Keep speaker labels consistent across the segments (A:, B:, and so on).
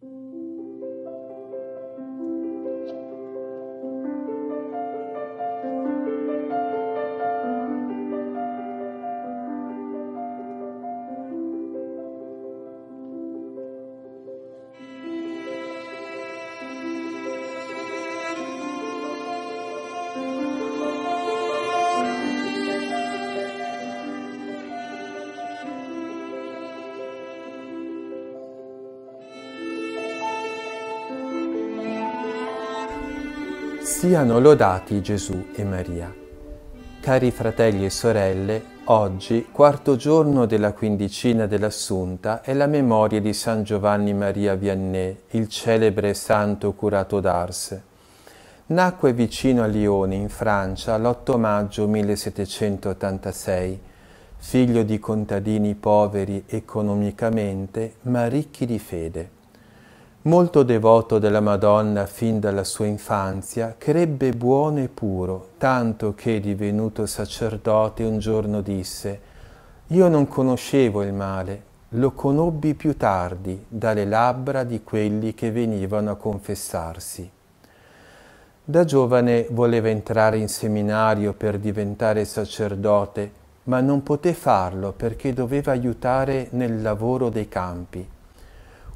A: thank you Siano lodati Gesù e Maria. Cari fratelli e sorelle, oggi, quarto giorno della quindicina dell'Assunta, è la memoria di San Giovanni Maria Vianney, il celebre santo curato d'Ars. Nacque vicino a Lione, in Francia, l'8 maggio 1786. Figlio di contadini poveri economicamente, ma ricchi di fede Molto devoto della Madonna fin dalla sua infanzia, crebbe buono e puro, tanto che, divenuto sacerdote, un giorno disse «Io non conoscevo il male, lo conobbi più tardi dalle labbra di quelli che venivano a confessarsi». Da giovane voleva entrare in seminario per diventare sacerdote, ma non poté farlo perché doveva aiutare nel lavoro dei campi.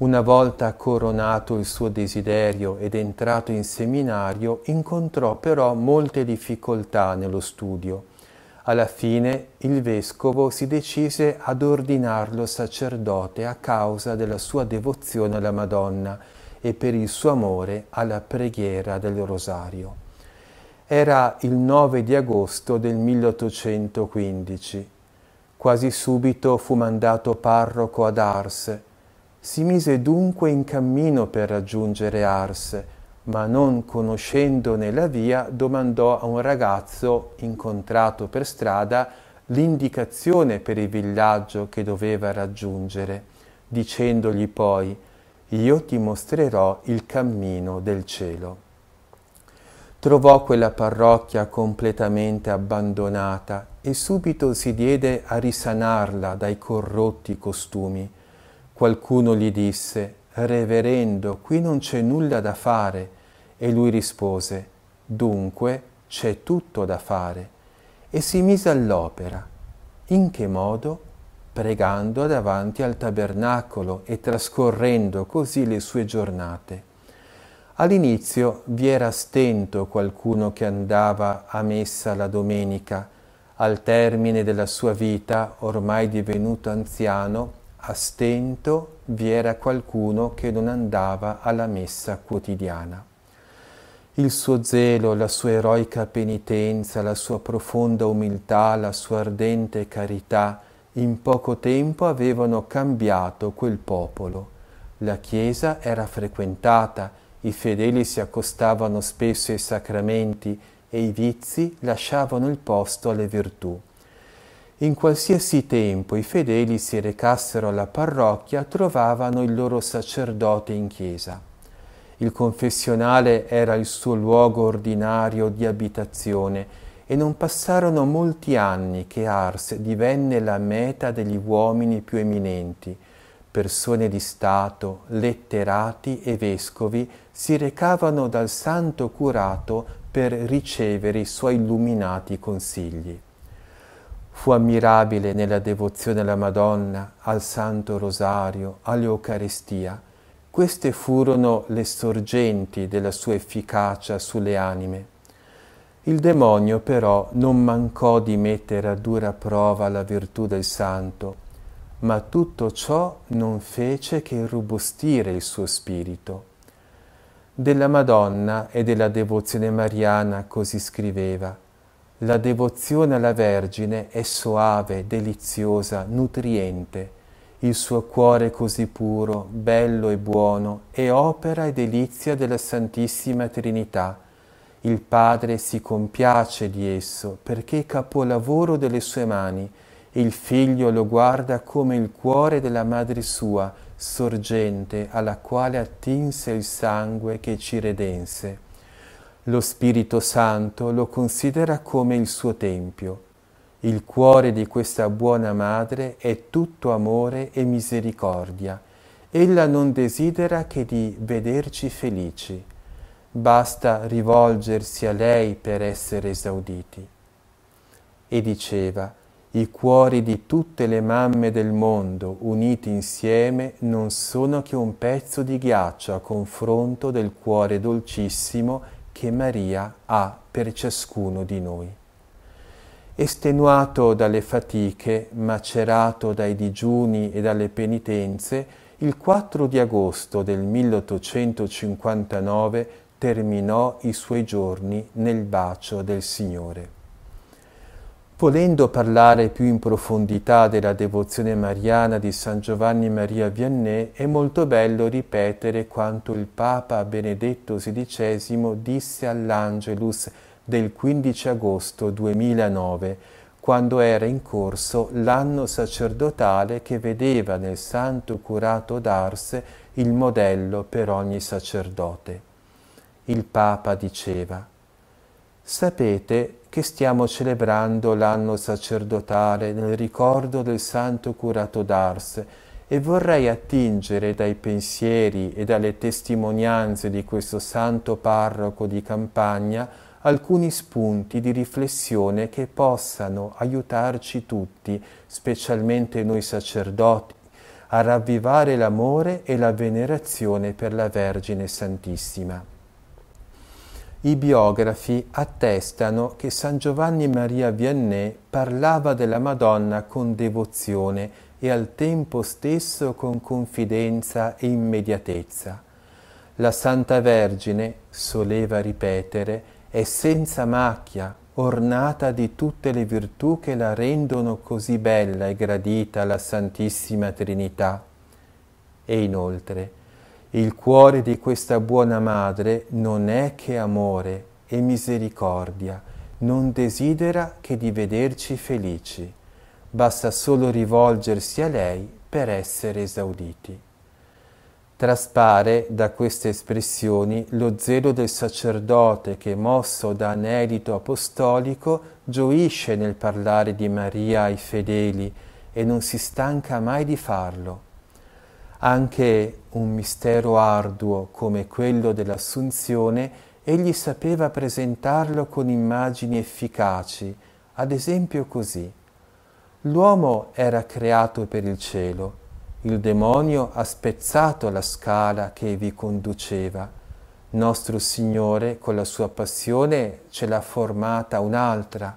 A: Una volta coronato il suo desiderio ed entrato in seminario, incontrò però molte difficoltà nello studio. Alla fine il vescovo si decise ad ordinarlo sacerdote a causa della sua devozione alla Madonna e per il suo amore alla preghiera del rosario. Era il 9 di agosto del 1815. Quasi subito fu mandato parroco ad Ars si mise dunque in cammino per raggiungere Ars, ma non conoscendone la via domandò a un ragazzo incontrato per strada l'indicazione per il villaggio che doveva raggiungere, dicendogli poi io ti mostrerò il cammino del cielo. Trovò quella parrocchia completamente abbandonata e subito si diede a risanarla dai corrotti costumi Qualcuno gli disse, Reverendo, qui non c'è nulla da fare. E lui rispose, Dunque c'è tutto da fare. E si mise all'opera. In che modo? Pregando davanti al tabernacolo e trascorrendo così le sue giornate. All'inizio vi era stento qualcuno che andava a messa la domenica. Al termine della sua vita, ormai divenuto anziano, a stento vi era qualcuno che non andava alla messa quotidiana. Il suo zelo, la sua eroica penitenza, la sua profonda umiltà, la sua ardente carità, in poco tempo avevano cambiato quel popolo. La chiesa era frequentata, i fedeli si accostavano spesso ai sacramenti e i vizi lasciavano il posto alle virtù. In qualsiasi tempo i fedeli si recassero alla parrocchia trovavano il loro sacerdote in chiesa. Il confessionale era il suo luogo ordinario di abitazione e non passarono molti anni che Ars divenne la meta degli uomini più eminenti. Persone di Stato, letterati e vescovi si recavano dal santo curato per ricevere i suoi illuminati consigli fu ammirabile nella devozione alla Madonna, al Santo Rosario, all'Eucaristia. Queste furono le sorgenti della sua efficacia sulle anime. Il demonio però non mancò di mettere a dura prova la virtù del santo, ma tutto ciò non fece che irrobustire il suo spirito. Della Madonna e della devozione mariana così scriveva la devozione alla Vergine è soave, deliziosa, nutriente. Il suo cuore è così puro, bello e buono, è opera e delizia della Santissima Trinità. Il Padre si compiace di esso perché è capolavoro delle sue mani. Il Figlio lo guarda come il cuore della Madre sua, sorgente alla quale attinse il sangue che ci redense. Lo Spirito Santo lo considera come il suo Tempio. Il cuore di questa buona madre è tutto amore e misericordia. Ella non desidera che di vederci felici. Basta rivolgersi a lei per essere esauditi. E diceva, i cuori di tutte le mamme del mondo uniti insieme non sono che un pezzo di ghiaccio a confronto del cuore dolcissimo che Maria ha per ciascuno di noi. Estenuato dalle fatiche, macerato dai digiuni e dalle penitenze, il 4 di agosto del 1859 terminò i suoi giorni nel bacio del Signore. Volendo parlare più in profondità della devozione mariana di San Giovanni Maria Vianney, è molto bello ripetere quanto il Papa Benedetto XVI disse all'Angelus del 15 agosto 2009, quando era in corso l'anno sacerdotale che vedeva nel santo curato d'Arse il modello per ogni sacerdote. Il Papa diceva Sapete che stiamo celebrando l'anno sacerdotale nel ricordo del santo curato d'Ars e vorrei attingere dai pensieri e dalle testimonianze di questo santo parroco di campagna alcuni spunti di riflessione che possano aiutarci tutti, specialmente noi sacerdoti, a ravvivare l'amore e la venerazione per la Vergine Santissima. I biografi attestano che San Giovanni Maria Vianney parlava della Madonna con devozione e al tempo stesso con confidenza e immediatezza. La Santa Vergine, soleva ripetere, è senza macchia, ornata di tutte le virtù che la rendono così bella e gradita alla Santissima Trinità. E inoltre, il cuore di questa buona madre non è che amore e misericordia, non desidera che di vederci felici, basta solo rivolgersi a lei per essere esauditi. Traspare da queste espressioni lo zelo del sacerdote che, mosso da anelito apostolico, gioisce nel parlare di Maria ai fedeli e non si stanca mai di farlo anche un mistero arduo come quello dell'Assunzione, egli sapeva presentarlo con immagini efficaci, ad esempio così. L'uomo era creato per il cielo, il demonio ha spezzato la scala che vi conduceva. Nostro Signore con la sua passione ce l'ha formata un'altra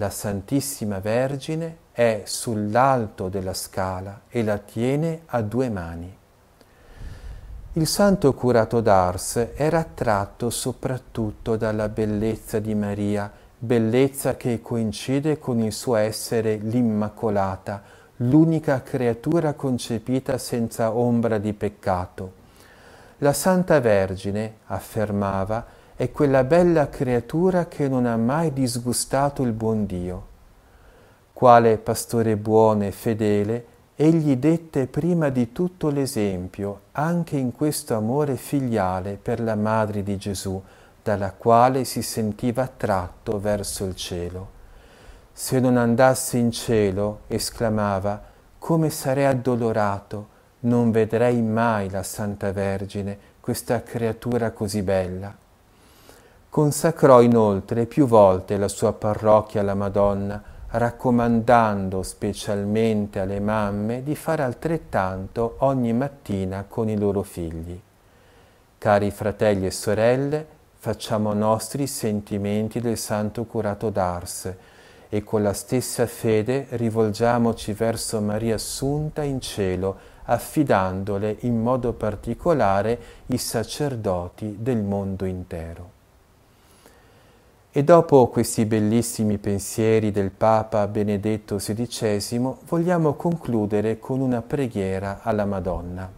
A: la Santissima Vergine è sull'alto della scala e la tiene a due mani. Il santo curato d'Ars era attratto soprattutto dalla bellezza di Maria, bellezza che coincide con il suo essere l'Immacolata, l'unica creatura concepita senza ombra di peccato. La Santa Vergine, affermava, è quella bella creatura che non ha mai disgustato il buon Dio. Quale pastore buono e fedele, egli dette prima di tutto l'esempio anche in questo amore filiale per la madre di Gesù, dalla quale si sentiva attratto verso il cielo. Se non andassi in cielo, esclamava, come sarei addolorato, non vedrei mai la Santa Vergine, questa creatura così bella. Consacrò inoltre più volte la sua parrocchia alla Madonna, raccomandando specialmente alle mamme di fare altrettanto ogni mattina con i loro figli. Cari fratelli e sorelle, facciamo nostri i sentimenti del Santo Curato d'Arse e con la stessa fede rivolgiamoci verso Maria Assunta in cielo, affidandole in modo particolare i sacerdoti del mondo intero. E dopo questi bellissimi pensieri del Papa Benedetto XVI vogliamo concludere con una preghiera alla Madonna.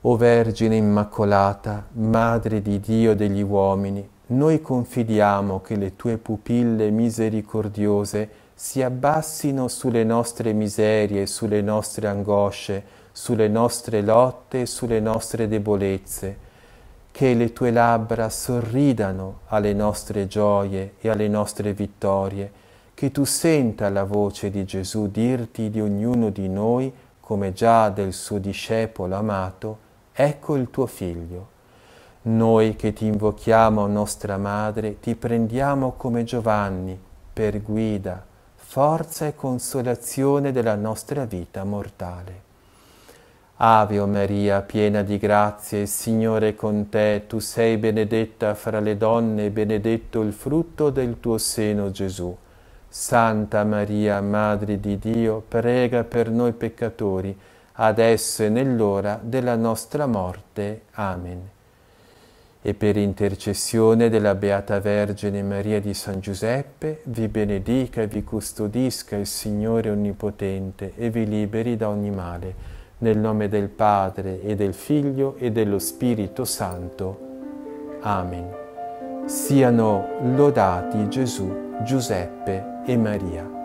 A: O Vergine Immacolata, Madre di Dio degli uomini, noi confidiamo che le tue pupille misericordiose si abbassino sulle nostre miserie, sulle nostre angosce, sulle nostre lotte e sulle nostre debolezze, che le tue labbra sorridano alle nostre gioie e alle nostre vittorie, che tu senta la voce di Gesù dirti di ognuno di noi, come già del suo discepolo amato, ecco il tuo figlio. Noi che ti invochiamo, nostra Madre, ti prendiamo come Giovanni per guida, forza e consolazione della nostra vita mortale. Ave o Maria, piena di grazie, il Signore è con te, tu sei benedetta fra le donne e benedetto il frutto del tuo seno Gesù. Santa Maria, Madre di Dio, prega per noi peccatori, adesso e nell'ora della nostra morte. Amen. E per intercessione della Beata Vergine Maria di San Giuseppe, vi benedica e vi custodisca il Signore Onnipotente e vi liberi da ogni male nel nome del Padre e del Figlio e dello Spirito Santo. Amen. Siano lodati Gesù, Giuseppe e Maria.